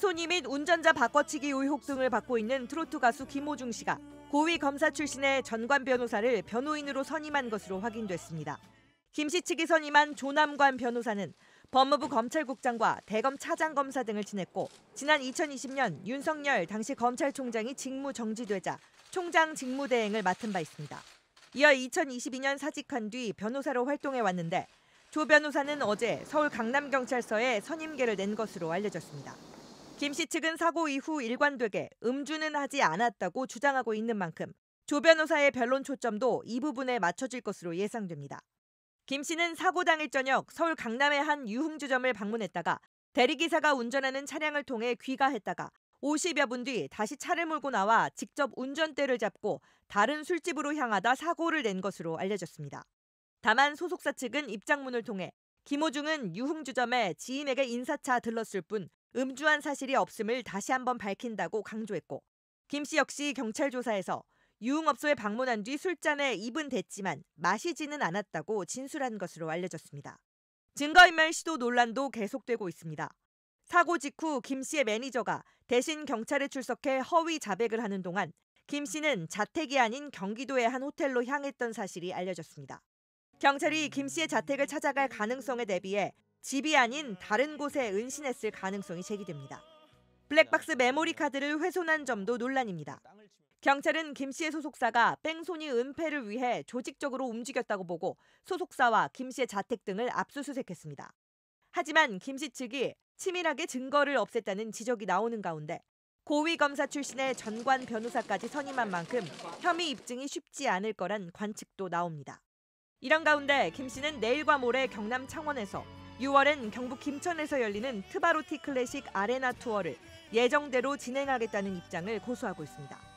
강소니 및 운전자 바꿔치기 의혹 등을 받고 있는 트로트 가수 김호중 씨가 고위 검사 출신의 전관 변호사를 변호인으로 선임한 것으로 확인됐습니다. 김 씨 측이 선임한 조남관 변호사는 법무부 검찰국장과 대검 차장검사 등을 지냈고 지난 2020년 윤석열 당시 검찰총장이 직무 정지되자 총장 직무대행을 맡은 바 있습니다. 이어 2022년 사직한 뒤 변호사로 활동해 왔는데 조 변호사는 어제 서울 강남경찰서에 선임계를 낸 것으로 알려졌습니다. 김씨 측은 사고 이후 일관되게 음주는 하지 않았다고 주장하고 있는 만큼 조 변호사의 변론 초점도 이 부분에 맞춰질 것으로 예상됩니다. 김 씨는 사고 당일 저녁 서울 강남의 한 유흥주점을 방문했다가 대리기사가 운전하는 차량을 통해 귀가했다가 50여 분 뒤 다시 차를 몰고 나와 직접 운전대를 잡고 다른 술집으로 향하다 사고를 낸 것으로 알려졌습니다. 다만 소속사 측은 입장문을 통해 김호중은 유흥주점에 지인에게 인사차 들렀을 뿐 음주한 사실이 없음을 다시 한번 밝힌다고 강조했고 김 씨 역시 경찰 조사에서 유흥업소에 방문한 뒤 술잔에 입은 댔지만 마시지는 않았다고 진술한 것으로 알려졌습니다. 증거인멸 시도 논란도 계속되고 있습니다. 사고 직후 김 씨의 매니저가 대신 경찰에 출석해 허위 자백을 하는 동안 김 씨는 자택이 아닌 경기도의 한 호텔로 향했던 사실이 알려졌습니다. 경찰이 김 씨의 자택을 찾아갈 가능성에 대비해 집이 아닌 다른 곳에 은신했을 가능성이 제기됩니다. 블랙박스 메모리 카드를 훼손한 점도 논란입니다. 경찰은 김 씨의 소속사가 뺑소니 은폐를 위해 조직적으로 움직였다고 보고 소속사와 김 씨의 자택 등을 압수수색했습니다. 하지만 김씨 측이 치밀하게 증거를 없앴다는 지적이 나오는 가운데 고위 검사 출신의 전관 변호사까지 선임한 만큼 혐의 입증이 쉽지 않을 거란 관측도 나옵니다. 이런 가운데 김 씨는 내일과 모레 경남 창원에서 6월엔 경북 김천에서 열리는 트바로티 클래식 아레나 투어를 예정대로 진행하겠다는 입장을 고수하고 있습니다.